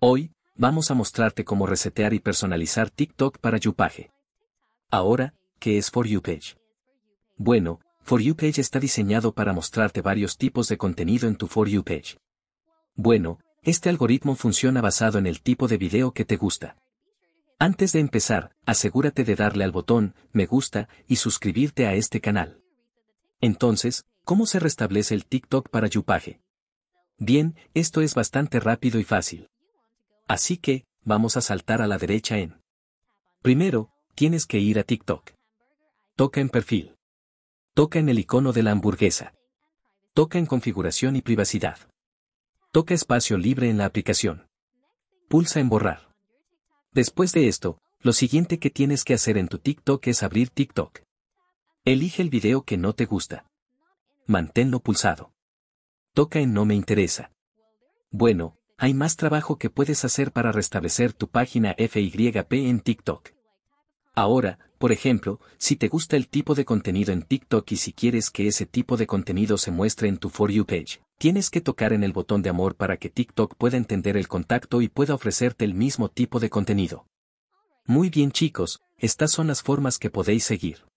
Hoy, vamos a mostrarte cómo resetear y personalizar TikTok para YouPage. Ahora, ¿qué es For You Page? Bueno, For You Page está diseñado para mostrarte varios tipos de contenido en tu For You Page. Bueno, este algoritmo funciona basado en el tipo de video que te gusta. Antes de empezar, asegúrate de darle al botón Me gusta y suscribirte a este canal. Entonces, ¿cómo se restablece el TikTok para YouPage? Bien, esto es bastante rápido y fácil. Así que, vamos a saltar a la derecha en. Primero, tienes que ir a TikTok. Toca en perfil. Toca en el icono de la hamburguesa. Toca en configuración y privacidad. Toca espacio libre en la aplicación. Pulsa en borrar. Después de esto, lo siguiente que tienes que hacer en tu TikTok es abrir TikTok. Elige el video que no te gusta. Manténlo pulsado. Toca en no me interesa. Bueno, hay más trabajo que puedes hacer para restablecer tu página FYP en TikTok. Ahora, por ejemplo, si te gusta el tipo de contenido en TikTok y si quieres que ese tipo de contenido se muestre en tu For You page, tienes que tocar en el botón de amor para que TikTok pueda entender el contacto y pueda ofrecerte el mismo tipo de contenido. Muy bien chicos, estas son las formas que podéis seguir.